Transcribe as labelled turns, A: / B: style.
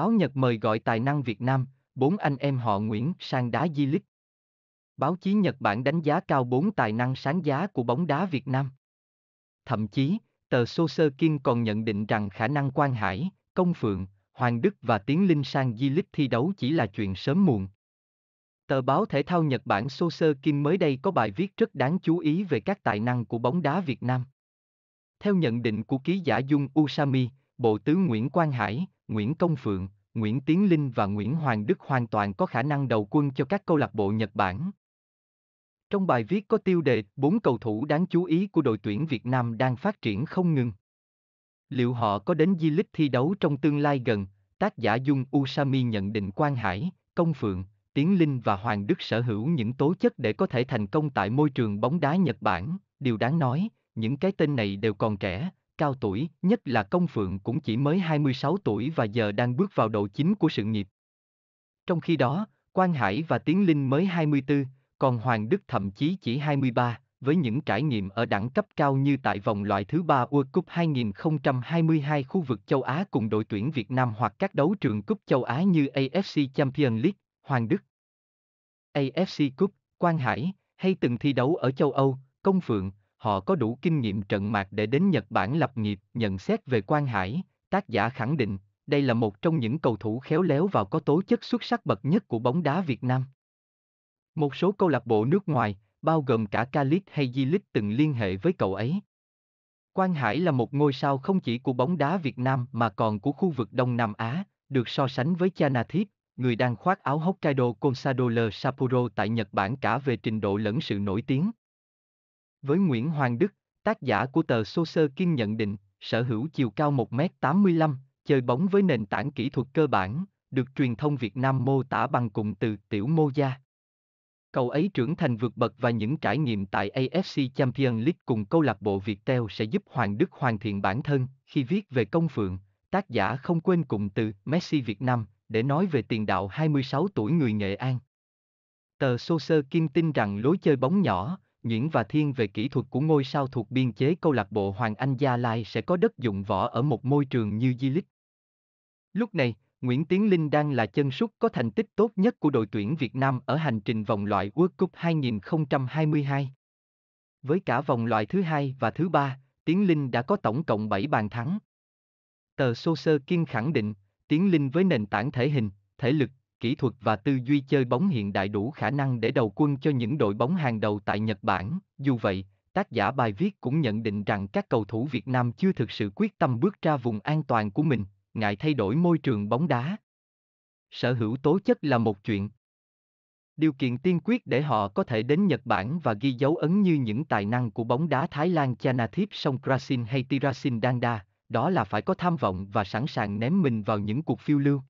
A: Báo Nhật mời gọi tài năng Việt Nam, bốn anh em họ Nguyễn sang đá di lít. Báo chí Nhật Bản đánh giá cao bốn tài năng sáng giá của bóng đá Việt Nam. Thậm chí, tờ Sô Sơ Kiên còn nhận định rằng khả năng Quang Hải, Công Phượng, Hoàng Đức và Tiến Linh sang di lít thi đấu chỉ là chuyện sớm muộn. Tờ báo thể thao Nhật Bản Sô Sơ Kim mới đây có bài viết rất đáng chú ý về các tài năng của bóng đá Việt Nam. Theo nhận định của ký giả Dung Usami, Bộ tứ Nguyễn Quang Hải, Nguyễn Công Phượng, Nguyễn Tiến Linh và Nguyễn Hoàng Đức hoàn toàn có khả năng đầu quân cho các câu lạc bộ Nhật Bản. Trong bài viết có tiêu đề 4 cầu thủ đáng chú ý của đội tuyển Việt Nam đang phát triển không ngừng. Liệu họ có đến di lích thi đấu trong tương lai gần? Tác giả Dung Usami nhận định Quang Hải, Công Phượng, Tiến Linh và Hoàng Đức sở hữu những tố chất để có thể thành công tại môi trường bóng đá Nhật Bản. Điều đáng nói, những cái tên này đều còn trẻ, cao tuổi, nhất là Công Phượng cũng chỉ mới 26 tuổi và giờ đang bước vào độ chính của sự nghiệp. Trong khi đó, Quang Hải và Tiến Linh mới 24, còn Hoàng Đức thậm chí chỉ 23, với những trải nghiệm ở đẳng cấp cao như tại vòng loại thứ ba World Cup 2022 khu vực châu Á cùng đội tuyển Việt Nam hoặc các đấu trường cúp châu Á như AFC Champions League, Hoàng Đức, AFC Cup, Quang Hải, hay từng thi đấu ở châu Âu, Công Phượng, họ có đủ kinh nghiệm trận mạc để đến Nhật Bản lập nghiệp, nhận xét về Quang Hải, tác giả khẳng định, đây là một trong những cầu thủ khéo léo và có tố chất xuất sắc bậc nhất của bóng đá Việt Nam. Một số câu lạc bộ nước ngoài, bao gồm cả Calix hay G-League từng liên hệ với cậu ấy. Quang Hải là một ngôi sao không chỉ của bóng đá Việt Nam mà còn của khu vực Đông Nam Á, được so sánh với Chanathip, người đang khoác áo Hokkaido Consadole Sapporo tại Nhật Bản cả về trình độ lẫn sự nổi tiếng. Với Nguyễn Hoàng Đức, tác giả của tờ Sô Sơ Kiên nhận định, sở hữu chiều cao 1m85, chơi bóng với nền tảng kỹ thuật cơ bản, được truyền thông Việt Nam mô tả bằng cụm từ tiểu mô gia. Cậu ấy trưởng thành vượt bậc và những trải nghiệm tại AFC Champions League cùng câu lạc bộ Viettel sẽ giúp Hoàng Đức hoàn thiện bản thân. Khi viết về công phượng, tác giả không quên cụm từ Messi Việt Nam để nói về tiền đạo 26 tuổi người Nghệ An. Tờ Sô Sơ Kim tin rằng lối chơi bóng nhỏ, Nguyễn và Thiên về kỹ thuật của ngôi sao thuộc biên chế câu lạc bộ Hoàng Anh Gia Lai sẽ có đất dụng võ ở một môi trường như Di Lít. Lúc này, Nguyễn Tiến Linh đang là chân sút có thành tích tốt nhất của đội tuyển Việt Nam ở hành trình vòng loại World Cup 2022. Với cả vòng loại thứ hai và thứ ba, Tiến Linh đã có tổng cộng 7 bàn thắng. Tờ Sô Sơ Kiên khẳng định, Tiến Linh với nền tảng thể hình, thể lực kỹ thuật và tư duy chơi bóng hiện đại đủ khả năng để đầu quân cho những đội bóng hàng đầu tại Nhật Bản. Dù vậy, tác giả bài viết cũng nhận định rằng các cầu thủ Việt Nam chưa thực sự quyết tâm bước ra vùng an toàn của mình, ngại thay đổi môi trường bóng đá. Sở hữu tố chất là một chuyện. Điều kiện tiên quyết để họ có thể đến Nhật Bản và ghi dấu ấn như những tài năng của bóng đá Thái Lan Chanathip Songkrasin hay Tirasin Danda, đó là phải có tham vọng và sẵn sàng ném mình vào những cuộc phiêu lưu.